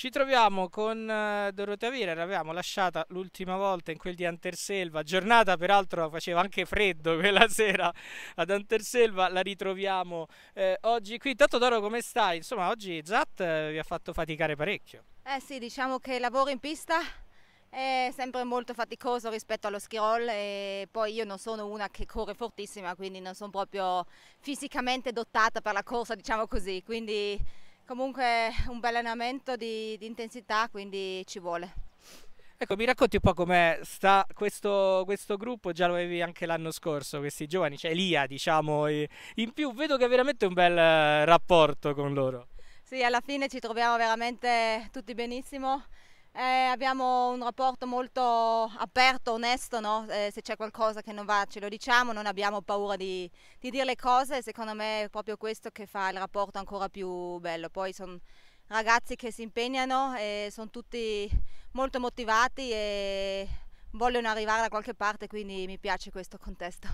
Ci troviamo con uh, Dorotea Vira, l'avevamo lasciata l'ultima volta in quel di Anterselva, giornata peraltro faceva anche freddo quella sera ad Anterselva, la ritroviamo eh, oggi qui. Intanto Doro come stai? Insomma oggi Zat eh, vi ha fatto faticare parecchio. Eh sì, diciamo che il lavoro in pista è sempre molto faticoso rispetto allo ski roll e poi io non sono una che corre fortissima, quindi non sono proprio fisicamente dotata per la corsa, diciamo così, quindi comunque un bel allenamento di, di intensità, quindi ci vuole. Ecco, mi racconti un po' com'è sta questo, questo, gruppo, già lo avevi anche l'anno scorso, questi giovani, c'è cioè Elia, diciamo, in più vedo che è veramente un bel eh, rapporto con loro. Sì, alla fine ci troviamo veramente tutti benissimo, eh, abbiamo un rapporto molto aperto, onesto, no? eh, se c'è qualcosa che non va ce lo diciamo, non abbiamo paura di, di dire le cose secondo me è proprio questo che fa il rapporto ancora più bello. Poi sono ragazzi che si impegnano e sono tutti molto motivati e vogliono arrivare da qualche parte, quindi mi piace questo contesto.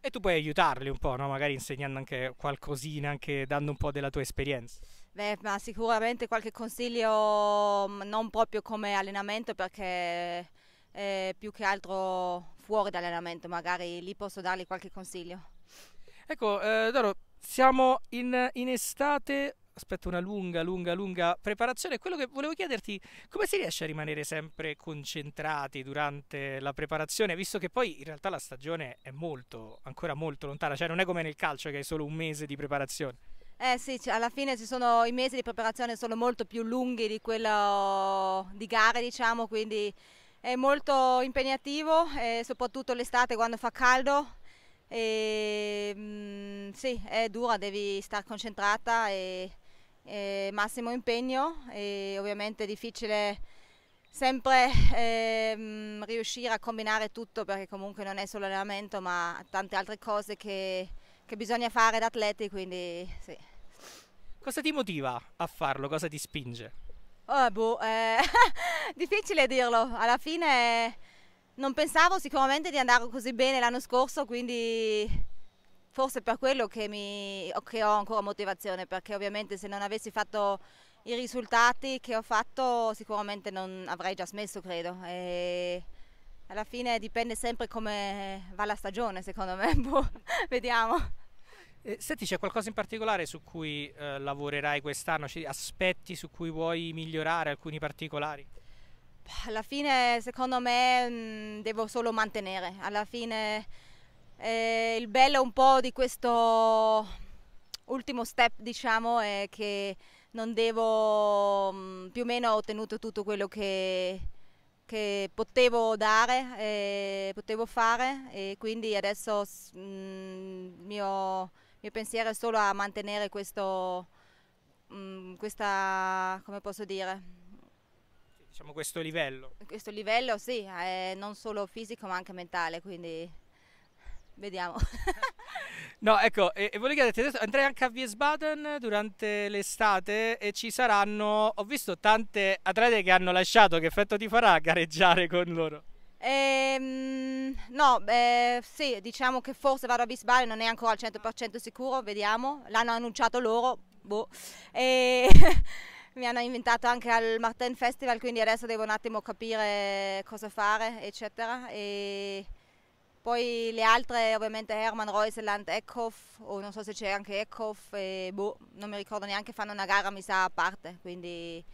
E tu puoi aiutarli un po', no? magari insegnando anche qualcosina, anche dando un po' della tua esperienza. Beh, ma sicuramente qualche consiglio mm, non proprio come allenamento perché eh, più che altro fuori dall'allenamento, magari lì posso dargli qualche consiglio. Ecco, eh, Doro, siamo in, in estate, aspetto una lunga, lunga, lunga preparazione. Quello che volevo chiederti, come si riesce a rimanere sempre concentrati durante la preparazione, visto che poi in realtà la stagione è molto, ancora molto lontana, cioè non è come nel calcio che hai solo un mese di preparazione. Eh sì, alla fine sono, i mesi di preparazione sono molto più lunghi di quello di gare, diciamo, quindi è molto impegnativo, eh, soprattutto l'estate quando fa caldo. E, mh, mm, sì, è dura, devi stare concentrata e, e massimo impegno e ovviamente è difficile sempre eh, riuscire a combinare tutto perché comunque non è solo allenamento ma tante altre cose che, che bisogna fare da atleti, quindi sì. Cosa ti motiva a farlo? Cosa ti spinge? Oh, boh, eh, difficile dirlo. Alla fine non pensavo sicuramente di andare così bene l'anno scorso, quindi forse per quello che, mi, che ho ancora motivazione, perché ovviamente se non avessi fatto i risultati che ho fatto sicuramente non avrei già smesso, credo. E alla fine dipende sempre come va la stagione, secondo me. Boh, vediamo. Eh, senti, c'è qualcosa in particolare su cui eh, lavorerai quest'anno? Ci aspetti su cui vuoi migliorare alcuni particolari? Alla fine, secondo me, mm, devo solo mantenere. Alla fine, eh, il bello un po' di questo ultimo step, diciamo, è che non devo mm, più o meno ho ottenuto tutto quello che, che potevo dare, eh, potevo fare e quindi adesso il mm, mio il mio pensiero è solo a mantenere questo, mh, mm, questa, come posso dire? diciamo questo livello. Questo livello sì, è non solo fisico ma anche mentale, quindi vediamo. No, ecco, e, e volevo chiederti, andrai anche a Wiesbaden durante l'estate e ci saranno, ho visto tante atlete che hanno lasciato, che effetto ti farà gareggiare con loro? Ehm, no, eh, sì, diciamo che forse vado a Bisbal, non è ancora al 100% sicuro, vediamo, l'hanno annunciato loro, boh. E mi hanno inventato anche al Martin Festival, quindi adesso devo un attimo capire cosa fare, eccetera. E poi le altre, ovviamente Herman Reuseland, Eckhoff, o non so se c'è anche Eckhoff, e boh, non mi ricordo neanche, fanno una gara mi sa a parte, quindi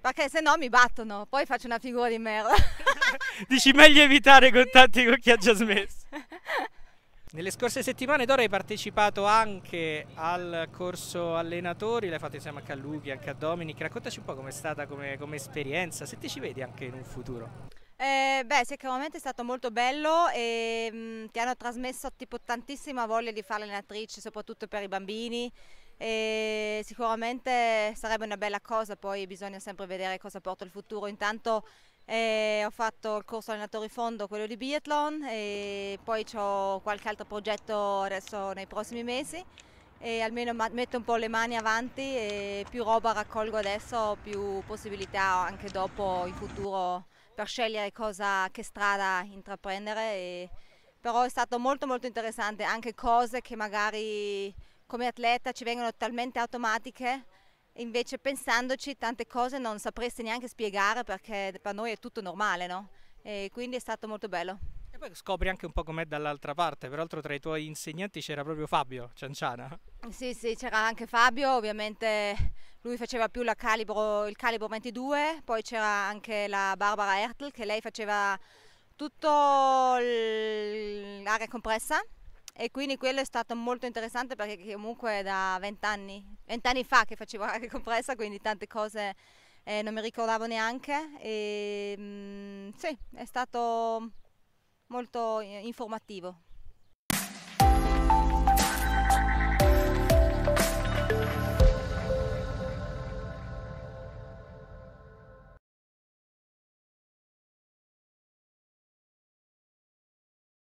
perché se no mi battono, poi faccio una figura di merda. Dici meglio evitare contatti con chi ha già smesso. Nelle scorse settimane Dora hai partecipato anche al corso allenatori, l'hai fatto insieme anche a Lughi, anche a Dominic, raccontaci un po' com'è stata come, come esperienza, se ti ci vedi anche in un futuro. Eh, beh, sicuramente è stato molto bello e mh, mm, ti hanno trasmesso tipo tantissima voglia di fare allenatrice, soprattutto per i bambini, e sicuramente sarebbe una bella cosa, poi bisogna sempre vedere cosa porta il futuro. Intanto eh, ho fatto il corso allenatore fondo, quello di biathlon e poi ho qualche altro progetto adesso nei prossimi mesi e almeno metto un po' le mani avanti e più roba raccolgo adesso, più possibilità anche dopo in futuro per scegliere cosa, che strada intraprendere. E, però è stato molto molto interessante anche cose che magari come atleta ci vengono talmente automatiche, invece pensandoci tante cose non sapresti neanche spiegare perché per noi è tutto normale, no? E quindi è stato molto bello. E poi scopri anche un po' com'è dall'altra parte, peraltro tra i tuoi insegnanti c'era proprio Fabio Cianciana. Sì, sì, c'era anche Fabio, ovviamente lui faceva più calibro, il calibro 22, poi c'era anche la Barbara Ertl che lei faceva tutto l'area compressa e quindi quello è stato molto interessante perché comunque da vent'anni, vent'anni fa che facevo agricopressa, quindi tante cose eh, non mi ricordavo neanche e ehm, mh, sì, è stato molto informativo.